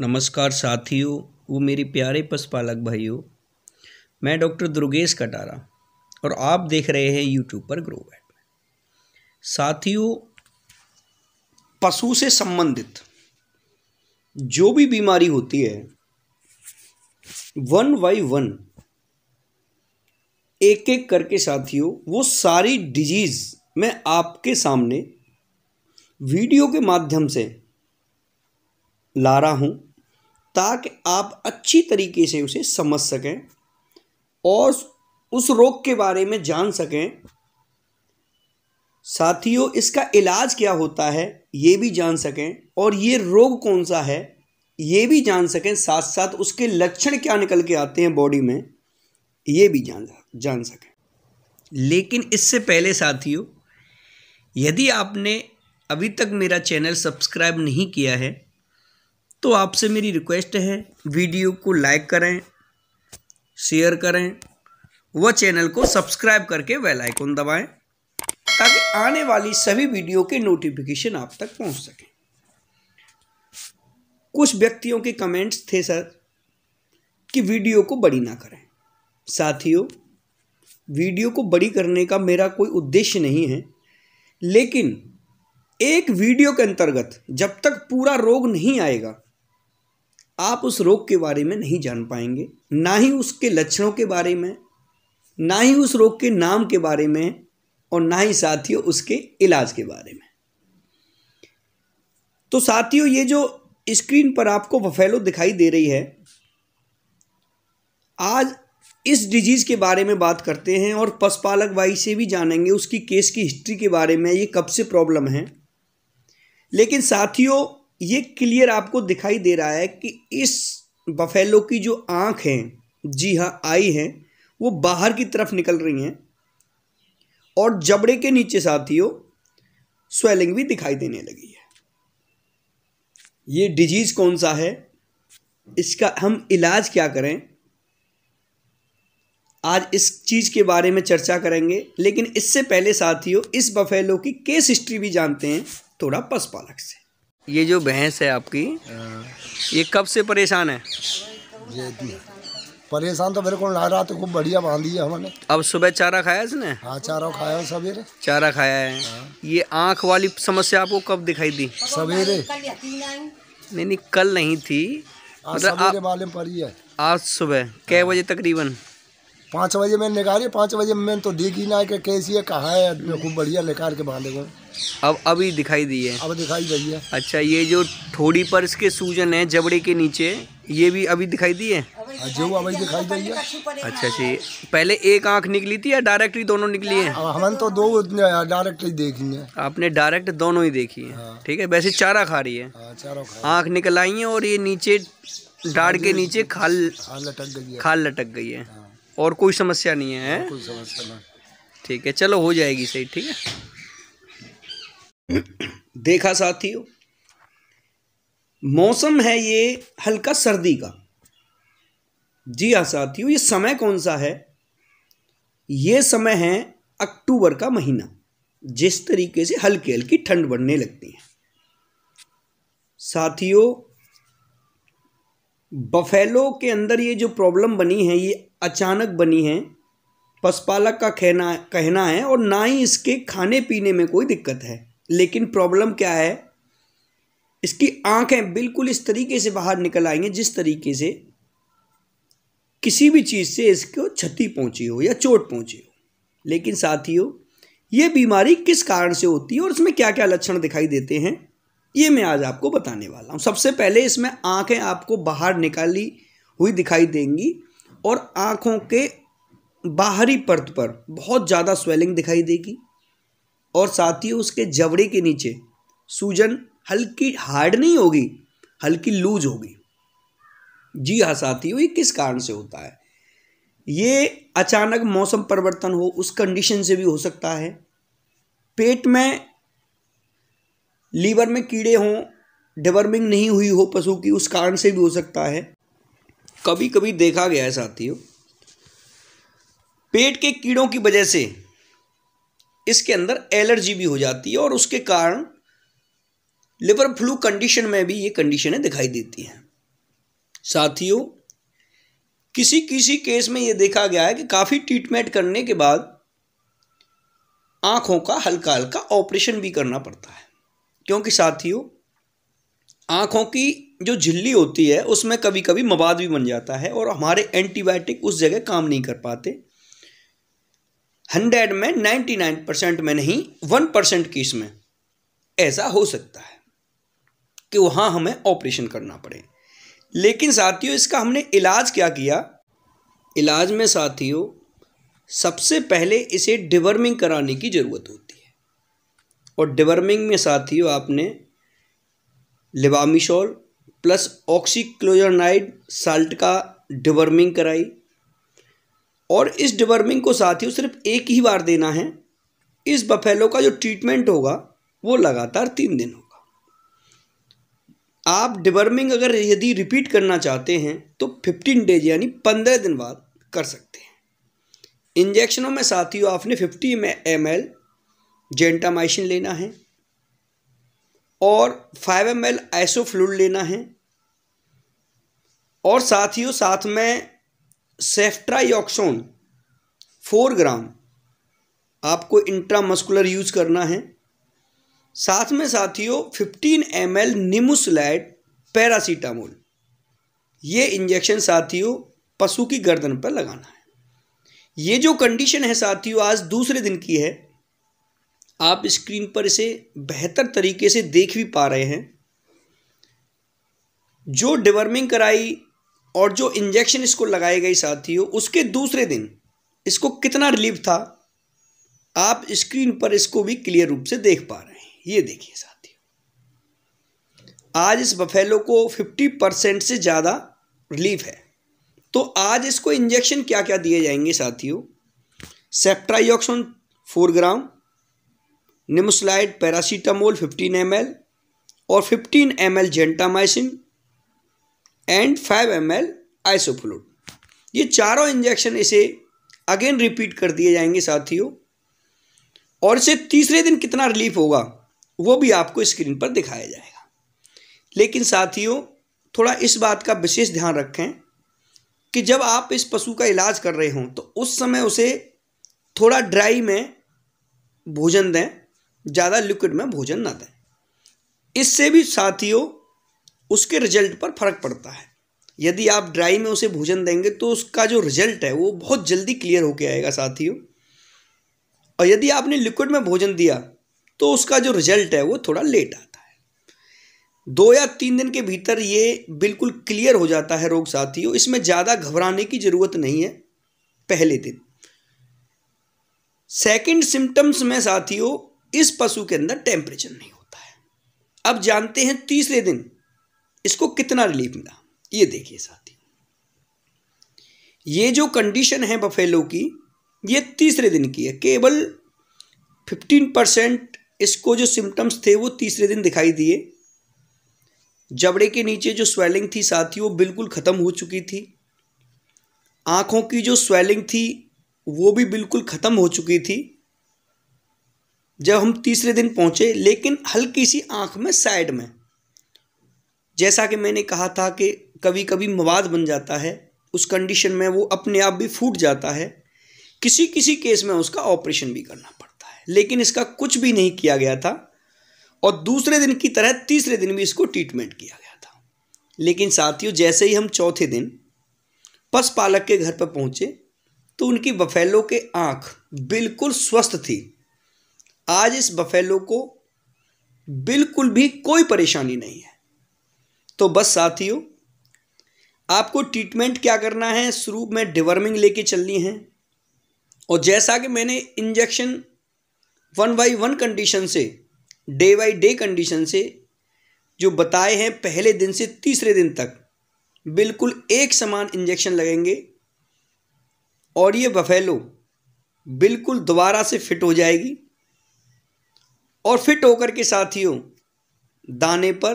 नमस्कार साथियों वो मेरे प्यारे पशुपालक भाइयों मैं डॉक्टर दुर्गेश कटारा और आप देख रहे हैं यूट्यूब पर ग्रो बैट साथियों पशु से संबंधित जो भी बीमारी होती है वन बाई वन एक एक करके साथियों वो सारी डिजीज़ मैं आपके सामने वीडियो के माध्यम से ला रहा हूँ ताकि आप अच्छी तरीके से उसे समझ सकें और उस रोग के बारे में जान सकें साथियों इसका इलाज क्या होता है ये भी जान सकें और ये रोग कौन सा है ये भी जान सकें साथ साथ उसके लक्षण क्या निकल के आते हैं बॉडी में ये भी जान जान सकें लेकिन इससे पहले साथियों यदि आपने अभी तक मेरा चैनल सब्सक्राइब नहीं किया है तो आपसे मेरी रिक्वेस्ट है वीडियो को लाइक करें शेयर करें व चैनल को सब्सक्राइब करके बेल आइकन दबाएं ताकि आने वाली सभी वीडियो के नोटिफिकेशन आप तक पहुंच सकें कुछ व्यक्तियों के कमेंट्स थे सर कि वीडियो को बड़ी ना करें साथियों वीडियो को बड़ी करने का मेरा कोई उद्देश्य नहीं है लेकिन एक वीडियो के अंतर्गत जब तक पूरा रोग नहीं आएगा आप उस रोग के बारे में नहीं जान पाएंगे ना ही उसके लक्षणों के बारे में ना ही उस रोग के नाम के बारे में और ना ही साथियों उसके इलाज के बारे में तो साथियों ये जो स्क्रीन पर आपको वफैलो दिखाई दे रही है आज इस डिजीज़ के बारे में बात करते हैं और पशुपालक वाई से भी जानेंगे उसकी केस की हिस्ट्री के बारे में ये कब से प्रॉब्लम है लेकिन साथियों ये क्लियर आपको दिखाई दे रहा है कि इस बफेलो की जो आंख है जी हाँ आई है वो बाहर की तरफ निकल रही हैं और जबड़े के नीचे साथियों स्वेलिंग भी दिखाई देने लगी है ये डिजीज़ कौन सा है इसका हम इलाज क्या करें आज इस चीज़ के बारे में चर्चा करेंगे लेकिन इससे पहले साथियों इस बफेलो की केस हिस्ट्री भी जानते हैं थोड़ा पशुपालक से ये जो भैंस है आपकी ये हाँ। कब से परेशान है ये परेशान तो बिल्कुल लग रहा तो खूब बढ़िया बांध दिया हमने अब सुबह चारा खाया इसने हाँ चारा खाया सवेरे चारा खाया है आ? हाँ। ये आँख वाली समस्या आपको कब दिखाई दी सवेरे नहीं नहीं कल नहीं थी मतलब आप, आज सुबह कै हाँ। बजे तकरीबन पाँच बजे मैंने निकाली पाँच बजे मैंने तो देख ही ना कि कैसी है कहाँ है खूब बढ़िया निकाल के बांधे गए अब अभी दिखाई दी है अब दिखाई दी है अच्छा ये जो थोड़ी पर इसके सूजन है जबड़े के नीचे ये भी अभी दिखाई दी है हाँ, जो अभी दिखाई दी है अच्छा जी अच्छा, पहले एक आंख निकली थी या डायरेक्टली दोनों निकली है हमने तो दो डायरेक्ट ही देखी है आपने डायरेक्ट दोनों ही देखी है हाँ। ठीक है वैसे चारा खा रही है हाँ, आँख निकल आई है और ये नीचे डाड़ के नीचे खाल खाल लटक गई है और कोई समस्या नहीं है कोई समस्या नहीं ठीक है चलो हो जाएगी सही ठीक है देखा साथियों मौसम है ये हल्का सर्दी का जी हाँ साथियों ये समय कौन सा है ये समय है अक्टूबर का महीना जिस तरीके से हल्की हल्की ठंड बढ़ने लगती है साथियों बफेलो के अंदर ये जो प्रॉब्लम बनी है ये अचानक बनी है पशुपालक का कहना कहना है और ना ही इसके खाने पीने में कोई दिक्कत है लेकिन प्रॉब्लम क्या है इसकी आंखें बिल्कुल इस तरीके से बाहर निकल आएंगे जिस तरीके से किसी भी चीज़ से इसको क्षति पहुंची हो या चोट पहुंची हो लेकिन साथियों ये बीमारी किस कारण से होती है और इसमें क्या क्या लक्षण दिखाई देते हैं ये मैं आज आपको बताने वाला हूँ सबसे पहले इसमें आंखें आपको बाहर निकाली हुई दिखाई देंगी और आँखों के बाहरी परत पर बहुत ज़्यादा स्वेलिंग दिखाई देगी और साथ ही उसके जबड़े के नीचे सूजन हल्की हार्ड नहीं होगी हल्की लूज होगी जी हाँ साथियों ये किस कारण से होता है ये अचानक मौसम परिवर्तन हो उस कंडीशन से भी हो सकता है पेट में लीवर में कीड़े हों डिवर्मिंग नहीं हुई हो पशु की उस कारण से भी हो सकता है कभी कभी देखा गया है साथियों पेट के कीड़ों की वजह से इसके अंदर एलर्जी भी हो जाती है और उसके कारण लिवर फ्लू कंडीशन में भी ये कंडीशनें दिखाई देती हैं साथियों किसी किसी केस में ये देखा गया है कि काफ़ी ट्रीटमेंट करने के बाद आँखों का हल्का हल्का ऑपरेशन भी करना पड़ता है क्योंकि साथियों आँखों की जो झिल्ली होती है उसमें कभी कभी मवाद भी बन जाता है और हमारे एंटीबायोटिक उस जगह काम नहीं कर पाते हंड्रेड में नाइन्टी नाइन परसेंट में नहीं वन परसेंट केस में ऐसा हो सकता है कि वहाँ हमें ऑपरेशन करना पड़े लेकिन साथियों इसका हमने इलाज क्या किया इलाज में साथियों सबसे पहले इसे डिवर्मिंग कराने की ज़रूरत होती और डिवर्मिंग में साथियों आपने लिवामिशोल प्लस ऑक्सीक्लोजोनाइड साल्ट का डिवर्मिंग कराई और इस डिवर्मिंग को साथियों सिर्फ एक ही बार देना है इस बफेलो का जो ट्रीटमेंट होगा वो लगातार तीन दिन होगा आप डिवर्मिंग अगर यदि रिपीट करना चाहते हैं तो फिफ्टीन डेज यानी पंद्रह दिन बाद कर सकते हैं इंजेक्शनों में साथियों आपने फिफ्टी एम एल जेंटामाइसिन लेना है और फाइव एम एल आइसोफ्लूड लेना है और साथियों साथ में सेफ्ट्राइक्सोन फोर ग्राम आपको इंट्रामस्कुलर यूज करना है साथ में साथियों fifteen M L nimesulide paracetamol ये इंजेक्शन साथियों पशु की गर्दन पर लगाना है ये जो कंडीशन है साथियों आज दूसरे दिन की है आप स्क्रीन पर इसे बेहतर तरीके से देख भी पा रहे हैं जो डिवर्मिंग कराई और जो इंजेक्शन इसको लगाई गई साथियों उसके दूसरे दिन इसको कितना रिलीफ था आप स्क्रीन पर इसको भी क्लियर रूप से देख पा रहे हैं ये देखिए साथियों आज इस बफेलो को फिफ्टी परसेंट से ज़्यादा रिलीफ है तो आज इसको इंजेक्शन क्या क्या दिए जाएंगे साथियों ceftriaxone four gram nimesulide paracetamol 15 M और 15 M L gentamicin and 5 M L आइसोफ्लोड ये चारों इंजेक्शन इसे अगेन रिपीट कर दिए जाएंगे साथियों और इसे तीसरे दिन कितना रिलीफ होगा वो भी आपको स्क्रीन पर दिखाया जाएगा लेकिन साथियों थोड़ा इस बात का विशेष ध्यान रखें कि जब आप इस पशु का इलाज कर रहे हों तो उस समय उसे थोड़ा ड्राई में भोजन दें ज़्यादा लिक्विड में भोजन ना दें इससे भी साथियों उसके रिजल्ट पर फर्क पड़ता है यदि आप ड्राई में उसे भोजन देंगे तो उसका जो रिजल्ट है वो बहुत जल्दी क्लियर होके आएगा साथियों और यदि आपने लिक्विड में भोजन दिया तो उसका जो रिजल्ट है वो थोड़ा लेट आता है दो या तीन दिन के भीतर ये बिल्कुल क्लियर हो जाता है रोग साथियों इसमें ज़्यादा घबराने की ज़रूरत नहीं है पहले दिन सेकेंड सिम्टम्स में साथियों इस पशु के अंदर टेम्परेचर नहीं होता है अब जानते हैं तीसरे दिन इसको कितना रिलीफ मिला ये देखिए साथी ये जो कंडीशन है बफेलो की ये तीसरे दिन की है केवल फिफ्टीन परसेंट इसको जो सिम्टम्स थे वो तीसरे दिन दिखाई दिए जबड़े के नीचे जो स्वेलिंग थी साथी वो बिल्कुल ख़त्म हो चुकी थी आँखों की जो स्वेलिंग थी वो भी बिल्कुल ख़त्म हो चुकी थी जब हम तीसरे दिन पहुंचे लेकिन हल्की सी आंख में साइड में जैसा कि मैंने कहा था कि कभी कभी मवाद बन जाता है उस कंडीशन में वो अपने आप भी फूट जाता है किसी किसी केस में उसका ऑपरेशन भी करना पड़ता है लेकिन इसका कुछ भी नहीं किया गया था और दूसरे दिन की तरह तीसरे दिन भी इसको ट्रीटमेंट किया गया था लेकिन साथियों जैसे ही हम चौथे दिन पशुपालक के घर पर पहुंचे तो उनकी बफेलो के आँख बिल्कुल स्वस्थ थी आज इस बफेलो को बिल्कुल भी कोई परेशानी नहीं है तो बस साथियों आपको ट्रीटमेंट क्या करना है शुरू में डिवर्मिंग लेके चलनी है और जैसा कि मैंने injection one by one condition से डे बाई डे कंडीशन से जो बताए हैं पहले दिन से तीसरे दिन तक बिल्कुल एक समान इंजेक्शन लगेंगे और ये बफेलो बिल्कुल दोबारा से फिट हो जाएगी और फिट होकर के साथियों दाने पर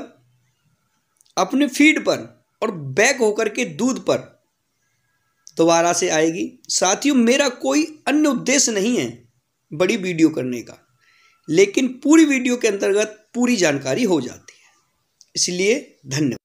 अपने फीड पर और बैक होकर के दूध पर दोबारा से आएगी साथियों मेरा कोई अन्य उद्देश्य नहीं है बड़ी वीडियो करने का लेकिन पूरी वीडियो के अंतर्गत पूरी जानकारी हो जाती है इसलिए धन्यवाद